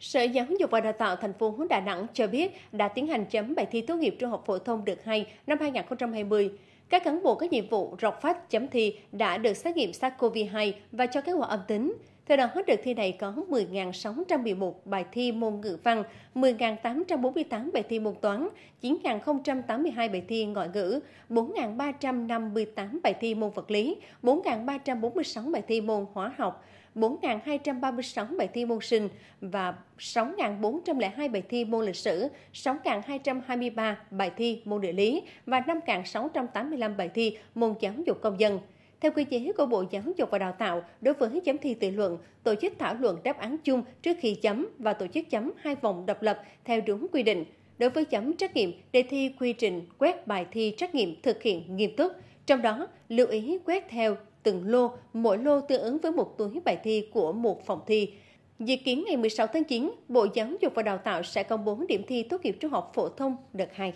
Sở Giáo dục và Đào tạo thành phố Đà Nẵng cho biết đã tiến hành chấm bài thi tốt nghiệp trung học phổ thông đợt 2 năm 2020. Các cán bộ có nhiệm vụ rọc phát chấm thi đã được xét nghiệm SARS-CoV-2 và cho kết quả âm tính. Theo đó, đợt thi này có 10.611 bài thi môn ngữ văn, 10.848 bài thi môn toán, 9.082 bài thi ngoại ngữ, 4.358 bài thi môn vật lý, 4.346 bài thi môn hóa học, 4.236 bài thi môn sinh và 6.402 bài thi môn lịch sử, 6.223 bài thi môn địa lý và 5.685 bài thi môn giáo dục công dân. Theo quy chế của Bộ Giáo dục và Đào tạo, đối với chấm thi tự luận, tổ chức thảo luận đáp án chung trước khi chấm và tổ chức chấm hai vòng độc lập theo đúng quy định. Đối với chấm trắc nghiệm, đề thi quy trình quét bài thi trắc nghiệm thực hiện nghiêm túc. Trong đó, lưu ý quét theo từng lô, mỗi lô tương ứng với một túi bài thi của một phòng thi. Dự kiến ngày 16 tháng 9, Bộ Giáo dục và Đào tạo sẽ công bố điểm thi tốt nghiệp trung học phổ thông đợt 2.